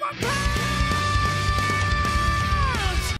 my power.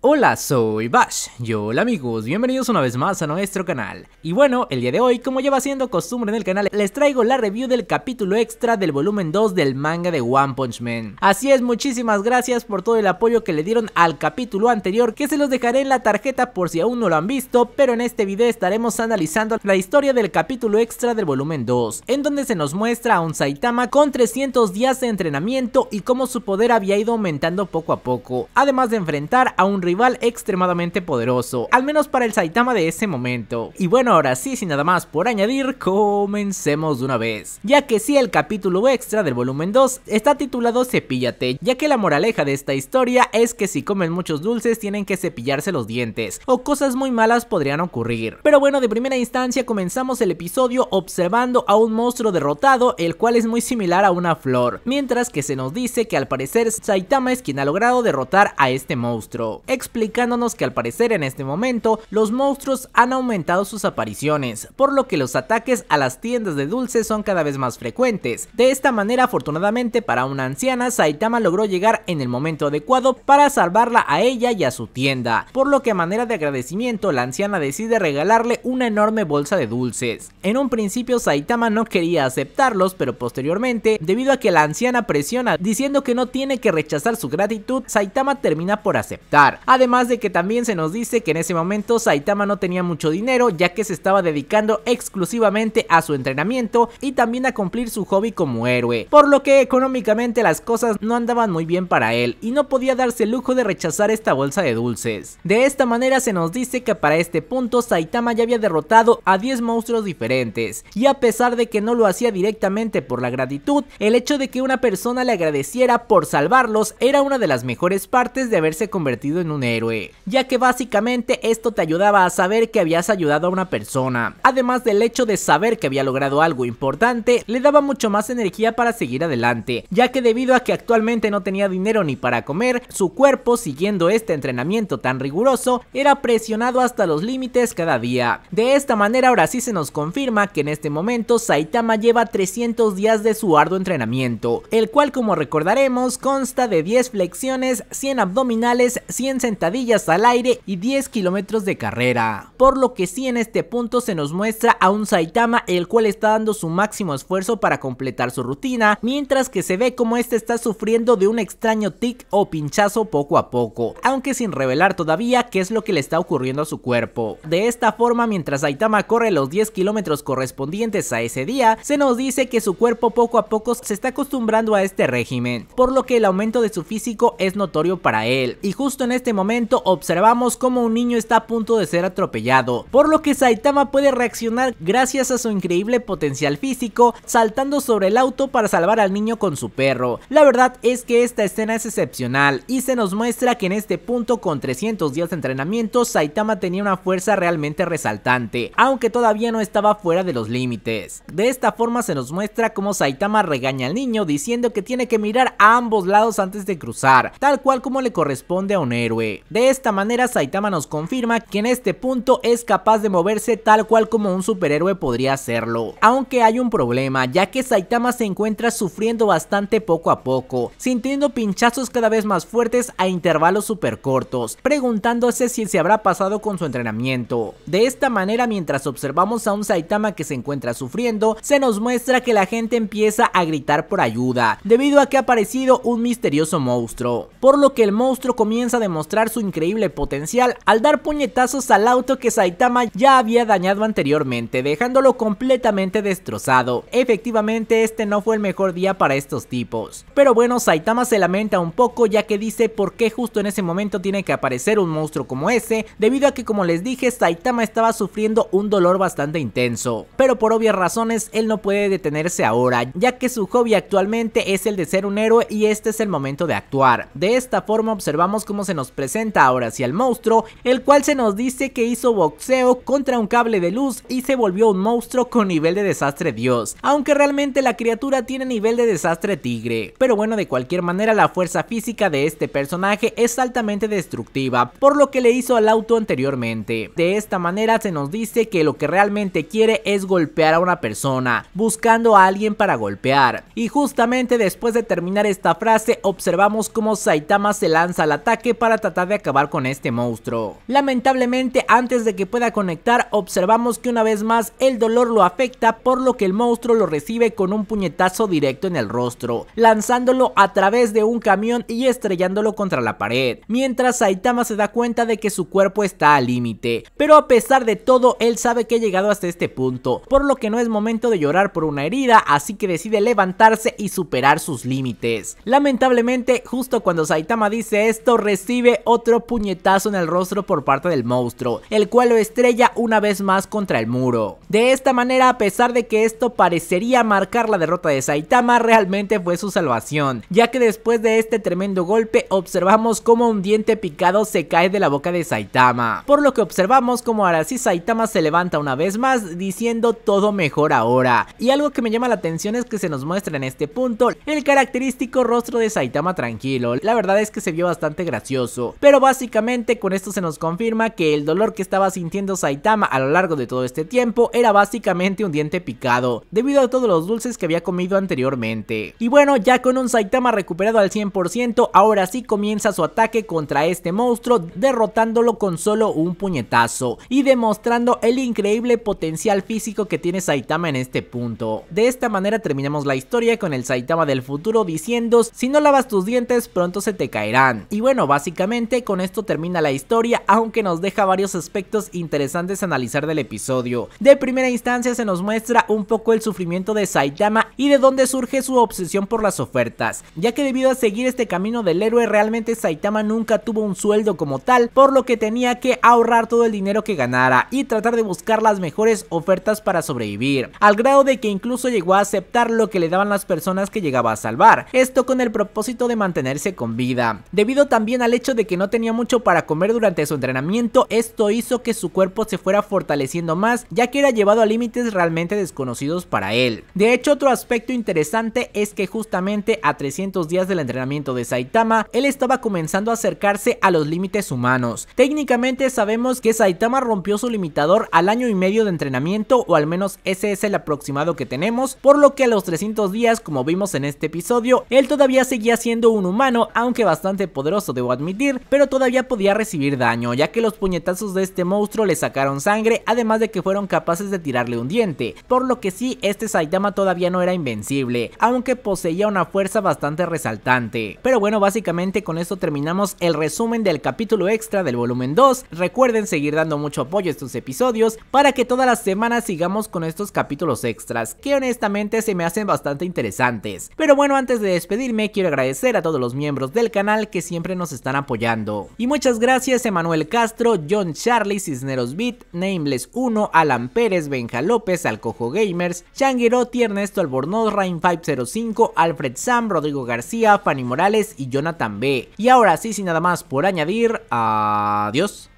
Hola, soy Bash. Yo hola amigos, bienvenidos una vez más a nuestro canal. Y bueno, el día de hoy, como lleva siendo costumbre en el canal, les traigo la review del capítulo extra del volumen 2 del manga de One Punch Man. Así es, muchísimas gracias por todo el apoyo que le dieron al capítulo anterior, que se los dejaré en la tarjeta por si aún no lo han visto, pero en este video estaremos analizando la historia del capítulo extra del volumen 2, en donde se nos muestra a un Saitama con 300 días de entrenamiento y cómo su poder había ido aumentando poco a poco, además de enfrentar a un rival extremadamente poderoso, al menos para el Saitama de ese momento. Y bueno, ahora sí, sin nada más por añadir, comencemos de una vez. Ya que sí, el capítulo extra del volumen 2 está titulado Cepíllate, ya que la moraleja de esta historia es que si comen muchos dulces tienen que cepillarse los dientes, o cosas muy malas podrían ocurrir. Pero bueno, de primera instancia comenzamos el episodio observando a un monstruo derrotado, el cual es muy similar a una flor, mientras que se nos dice que al parecer Saitama es quien ha logrado derrotar a este monstruo explicándonos que al parecer en este momento los monstruos han aumentado sus apariciones, por lo que los ataques a las tiendas de dulces son cada vez más frecuentes. De esta manera afortunadamente para una anciana, Saitama logró llegar en el momento adecuado para salvarla a ella y a su tienda, por lo que a manera de agradecimiento la anciana decide regalarle una enorme bolsa de dulces. En un principio Saitama no quería aceptarlos, pero posteriormente, debido a que la anciana presiona diciendo que no tiene que rechazar su gratitud, Saitama termina por aceptar además de que también se nos dice que en ese momento Saitama no tenía mucho dinero ya que se estaba dedicando exclusivamente a su entrenamiento y también a cumplir su hobby como héroe, por lo que económicamente las cosas no andaban muy bien para él y no podía darse el lujo de rechazar esta bolsa de dulces. De esta manera se nos dice que para este punto Saitama ya había derrotado a 10 monstruos diferentes y a pesar de que no lo hacía directamente por la gratitud, el hecho de que una persona le agradeciera por salvarlos era una de las mejores partes de haberse convertido en un héroe, ya que básicamente esto te ayudaba a saber que habías ayudado a una persona. Además del hecho de saber que había logrado algo importante, le daba mucho más energía para seguir adelante, ya que debido a que actualmente no tenía dinero ni para comer, su cuerpo, siguiendo este entrenamiento tan riguroso, era presionado hasta los límites cada día. De esta manera ahora sí se nos confirma que en este momento Saitama lleva 300 días de su arduo entrenamiento, el cual como recordaremos consta de 10 flexiones, 100 abdominales, 100 sentadillas sentadillas al aire y 10 kilómetros de carrera. Por lo que sí en este punto se nos muestra a un Saitama el cual está dando su máximo esfuerzo para completar su rutina, mientras que se ve como este está sufriendo de un extraño tic o pinchazo poco a poco, aunque sin revelar todavía qué es lo que le está ocurriendo a su cuerpo. De esta forma, mientras Saitama corre los 10 kilómetros correspondientes a ese día, se nos dice que su cuerpo poco a poco se está acostumbrando a este régimen, por lo que el aumento de su físico es notorio para él, y justo en este momento momento observamos como un niño está a punto de ser atropellado, por lo que Saitama puede reaccionar gracias a su increíble potencial físico saltando sobre el auto para salvar al niño con su perro. La verdad es que esta escena es excepcional y se nos muestra que en este punto con 300 días de entrenamiento Saitama tenía una fuerza realmente resaltante, aunque todavía no estaba fuera de los límites. De esta forma se nos muestra cómo Saitama regaña al niño diciendo que tiene que mirar a ambos lados antes de cruzar, tal cual como le corresponde a un héroe. De esta manera Saitama nos confirma que en este punto es capaz de moverse tal cual como un superhéroe podría hacerlo. Aunque hay un problema, ya que Saitama se encuentra sufriendo bastante poco a poco, sintiendo pinchazos cada vez más fuertes a intervalos super cortos, preguntándose si se habrá pasado con su entrenamiento. De esta manera, mientras observamos a un Saitama que se encuentra sufriendo, se nos muestra que la gente empieza a gritar por ayuda, debido a que ha aparecido un misterioso monstruo, por lo que el monstruo comienza a demostrar su increíble potencial al dar puñetazos al auto que Saitama ya había dañado anteriormente, dejándolo completamente destrozado. Efectivamente, este no fue el mejor día para estos tipos. Pero bueno, Saitama se lamenta un poco ya que dice por qué justo en ese momento tiene que aparecer un monstruo como ese, debido a que como les dije, Saitama estaba sufriendo un dolor bastante intenso. Pero por obvias razones, él no puede detenerse ahora, ya que su hobby actualmente es el de ser un héroe y este es el momento de actuar. De esta forma observamos cómo se nos presenta ahora sí al monstruo, el cual se nos dice que hizo boxeo contra un cable de luz y se volvió un monstruo con nivel de desastre dios, aunque realmente la criatura tiene nivel de desastre tigre. Pero bueno, de cualquier manera la fuerza física de este personaje es altamente destructiva, por lo que le hizo al auto anteriormente. De esta manera se nos dice que lo que realmente quiere es golpear a una persona, buscando a alguien para golpear. Y justamente después de terminar esta frase observamos cómo Saitama se lanza al ataque para tratar de acabar con este monstruo. Lamentablemente antes de que pueda conectar observamos que una vez más el dolor lo afecta por lo que el monstruo lo recibe con un puñetazo directo en el rostro, lanzándolo a través de un camión y estrellándolo contra la pared, mientras Saitama se da cuenta de que su cuerpo está al límite, pero a pesar de todo él sabe que ha llegado hasta este punto, por lo que no es momento de llorar por una herida, así que decide levantarse y superar sus límites. Lamentablemente justo cuando Saitama dice esto recibe otro puñetazo en el rostro por parte del monstruo, el cual lo estrella una vez más contra el muro. De esta manera, a pesar de que esto parecería marcar la derrota de Saitama, realmente fue su salvación, ya que después de este tremendo golpe observamos como un diente picado se cae de la boca de Saitama, por lo que observamos como ahora sí Saitama se levanta una vez más diciendo todo mejor ahora, y algo que me llama la atención es que se nos muestra en este punto el característico rostro de Saitama tranquilo, la verdad es que se vio bastante gracioso. Pero básicamente con esto se nos confirma que el dolor que estaba sintiendo Saitama a lo largo de todo este tiempo era básicamente un diente picado, debido a todos los dulces que había comido anteriormente. Y bueno, ya con un Saitama recuperado al 100%, ahora sí comienza su ataque contra este monstruo, derrotándolo con solo un puñetazo y demostrando el increíble potencial físico que tiene Saitama en este punto. De esta manera terminamos la historia con el Saitama del futuro diciendo, si no lavas tus dientes pronto se te caerán. Y bueno, básicamente con esto termina la historia, aunque nos deja varios aspectos interesantes a analizar del episodio. De primera instancia se nos muestra un poco el sufrimiento de Saitama y de dónde surge su obsesión por las ofertas, ya que debido a seguir este camino del héroe realmente Saitama nunca tuvo un sueldo como tal, por lo que tenía que ahorrar todo el dinero que ganara y tratar de buscar las mejores ofertas para sobrevivir, al grado de que incluso llegó a aceptar lo que le daban las personas que llegaba a salvar, esto con el propósito de mantenerse con vida, debido también al hecho de que no tenía mucho para comer durante su entrenamiento, esto hizo que su cuerpo se fuera fortaleciendo más, ya que era llevado a límites realmente desconocidos para él. De hecho, otro aspecto interesante es que justamente a 300 días del entrenamiento de Saitama, él estaba comenzando a acercarse a los límites humanos. Técnicamente sabemos que Saitama rompió su limitador al año y medio de entrenamiento, o al menos ese es el aproximado que tenemos, por lo que a los 300 días, como vimos en este episodio, él todavía seguía siendo un humano, aunque bastante poderoso debo admitir, pero todavía podía recibir daño, ya que los puñetazos de este monstruo le sacaron sangre, además de que fueron capaces de tirarle un diente, por lo que sí, este Saitama todavía no era invencible, aunque poseía una fuerza bastante resaltante. Pero bueno, básicamente con esto terminamos el resumen del capítulo extra del volumen 2, recuerden seguir dando mucho apoyo a estos episodios para que todas las semanas sigamos con estos capítulos extras, que honestamente se me hacen bastante interesantes. Pero bueno, antes de despedirme, quiero agradecer a todos los miembros del canal que siempre nos están apoyando y muchas gracias Emanuel Castro, John Charlie, Cisneros Beat, Nameless 1, Alan Pérez, Benja López, Alcojo Gamers, Changuero, Ernesto Albornoz, Rain 505, Alfred Sam, Rodrigo García, Fanny Morales y Jonathan B. Y ahora sí, sin nada más por añadir, adiós.